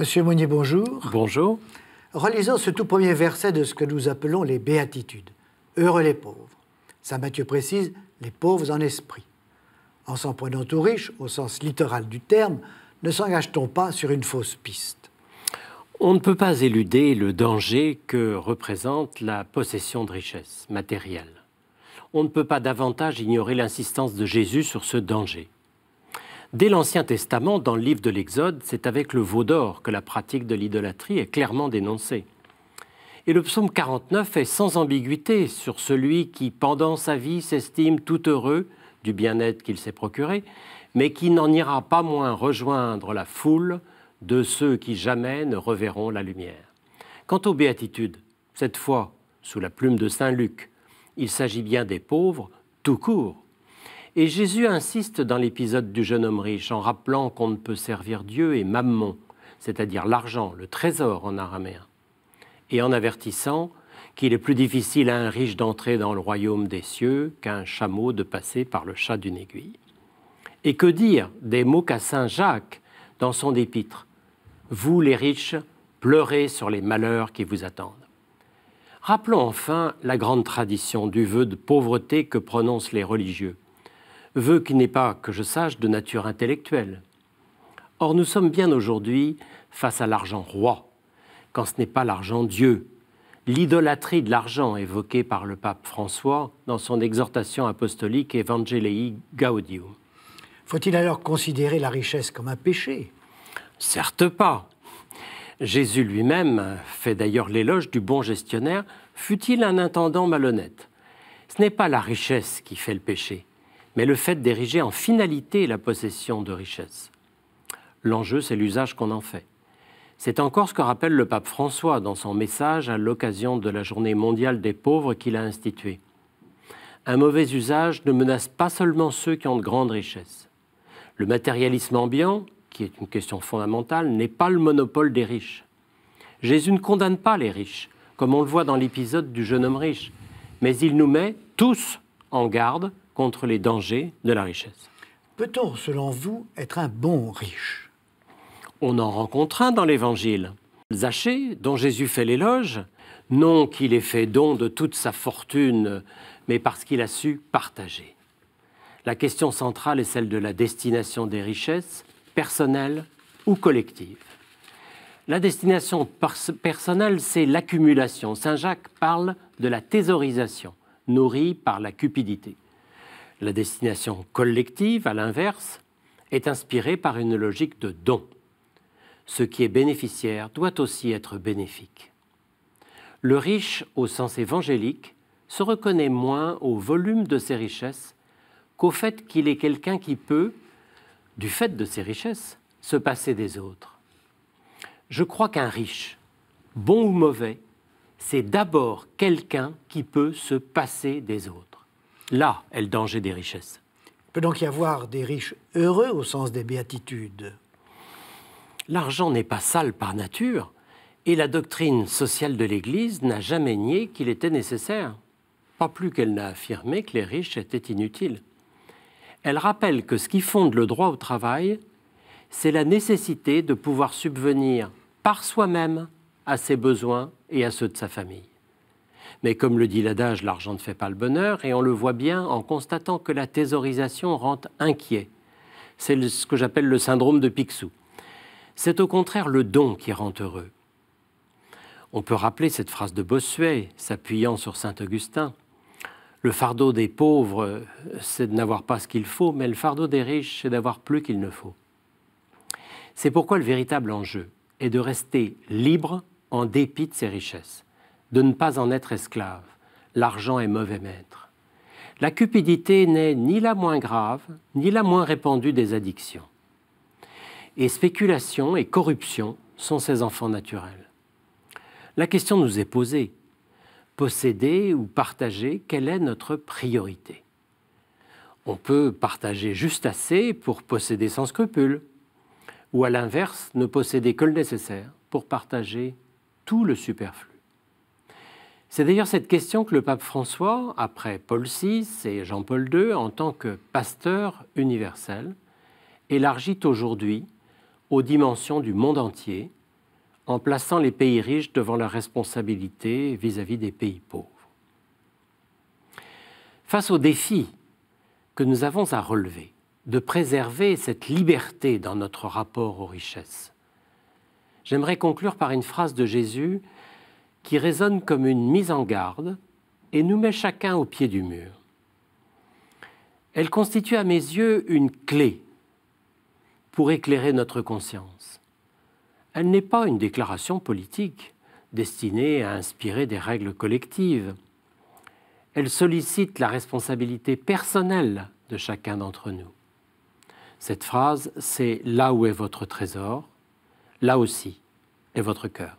Monsieur Monnier, bonjour. Bonjour. Relisons ce tout premier verset de ce que nous appelons les béatitudes. Heureux les pauvres. Saint Matthieu précise les pauvres en esprit. En s'en prenant aux riches, au sens littoral du terme, ne s'engage-t-on pas sur une fausse piste On ne peut pas éluder le danger que représente la possession de richesses matérielles. On ne peut pas davantage ignorer l'insistance de Jésus sur ce danger. Dès l'Ancien Testament, dans le livre de l'Exode, c'est avec le veau d'or que la pratique de l'idolâtrie est clairement dénoncée. Et le psaume 49 est sans ambiguïté sur celui qui, pendant sa vie, s'estime tout heureux du bien-être qu'il s'est procuré, mais qui n'en ira pas moins rejoindre la foule de ceux qui jamais ne reverront la lumière. Quant aux béatitudes, cette fois, sous la plume de Saint Luc, il s'agit bien des pauvres, tout court, et Jésus insiste dans l'épisode du jeune homme riche en rappelant qu'on ne peut servir Dieu et mammon, c'est-à-dire l'argent, le trésor en araméen, et en avertissant qu'il est plus difficile à un riche d'entrer dans le royaume des cieux qu'à un chameau de passer par le chat d'une aiguille. Et que dire des mots qu'a Saint Jacques dans son épître Vous les riches, pleurez sur les malheurs qui vous attendent. Rappelons enfin la grande tradition du vœu de pauvreté que prononcent les religieux vœu qui n'est pas, que je sache, de nature intellectuelle. Or nous sommes bien aujourd'hui face à l'argent roi, quand ce n'est pas l'argent Dieu. L'idolâtrie de l'argent évoquée par le pape François dans son exhortation apostolique Evangelii Gaudium. Faut-il alors considérer la richesse comme un péché Certes pas. Jésus lui-même fait d'ailleurs l'éloge du bon gestionnaire, fût il un intendant malhonnête. Ce n'est pas la richesse qui fait le péché, mais le fait d'ériger en finalité la possession de richesses. L'enjeu, c'est l'usage qu'on en fait. C'est encore ce que rappelle le pape François dans son message à l'occasion de la journée mondiale des pauvres qu'il a instituée. Un mauvais usage ne menace pas seulement ceux qui ont de grandes richesses. Le matérialisme ambiant, qui est une question fondamentale, n'est pas le monopole des riches. Jésus ne condamne pas les riches, comme on le voit dans l'épisode du jeune homme riche, mais il nous met tous en garde contre les dangers de la richesse. Peut-on, selon vous, être un bon riche On en rencontre un dans l'Évangile. Zachée, dont Jésus fait l'éloge, non qu'il ait fait don de toute sa fortune, mais parce qu'il a su partager. La question centrale est celle de la destination des richesses, personnelles ou collective. La destination personnelle, c'est l'accumulation. Saint Jacques parle de la thésaurisation nourri par la cupidité. La destination collective, à l'inverse, est inspirée par une logique de don. Ce qui est bénéficiaire doit aussi être bénéfique. Le riche, au sens évangélique, se reconnaît moins au volume de ses richesses qu'au fait qu'il est quelqu'un qui peut, du fait de ses richesses, se passer des autres. Je crois qu'un riche, bon ou mauvais, c'est d'abord quelqu'un qui peut se passer des autres. Là est le danger des richesses. Il peut donc y avoir des riches heureux au sens des béatitudes. L'argent n'est pas sale par nature, et la doctrine sociale de l'Église n'a jamais nié qu'il était nécessaire, pas plus qu'elle n'a affirmé que les riches étaient inutiles. Elle rappelle que ce qui fonde le droit au travail, c'est la nécessité de pouvoir subvenir par soi-même à ses besoins et à ceux de sa famille. Mais comme le dit l'adage, l'argent ne fait pas le bonheur, et on le voit bien en constatant que la thésaurisation rend inquiet. C'est ce que j'appelle le syndrome de Picsou. C'est au contraire le don qui rend heureux. On peut rappeler cette phrase de Bossuet, s'appuyant sur saint Augustin. Le fardeau des pauvres, c'est de n'avoir pas ce qu'il faut, mais le fardeau des riches, c'est d'avoir plus qu'il ne faut. C'est pourquoi le véritable enjeu est de rester libre en dépit de ses richesses, de ne pas en être esclave. L'argent est mauvais maître. La cupidité n'est ni la moins grave, ni la moins répandue des addictions. Et spéculation et corruption sont ses enfants naturels. La question nous est posée. Posséder ou partager, quelle est notre priorité On peut partager juste assez pour posséder sans scrupule, ou à l'inverse, ne posséder que le nécessaire pour partager tout le superflu. C'est d'ailleurs cette question que le pape François, après Paul VI et Jean-Paul II, en tant que pasteur universel, élargit aujourd'hui aux dimensions du monde entier, en plaçant les pays riches devant leurs responsabilités vis-à-vis des pays pauvres. Face aux défis que nous avons à relever, de préserver cette liberté dans notre rapport aux richesses, J'aimerais conclure par une phrase de Jésus qui résonne comme une mise en garde et nous met chacun au pied du mur. Elle constitue à mes yeux une clé pour éclairer notre conscience. Elle n'est pas une déclaration politique destinée à inspirer des règles collectives. Elle sollicite la responsabilité personnelle de chacun d'entre nous. Cette phrase, c'est Là où est votre trésor là aussi est votre cœur.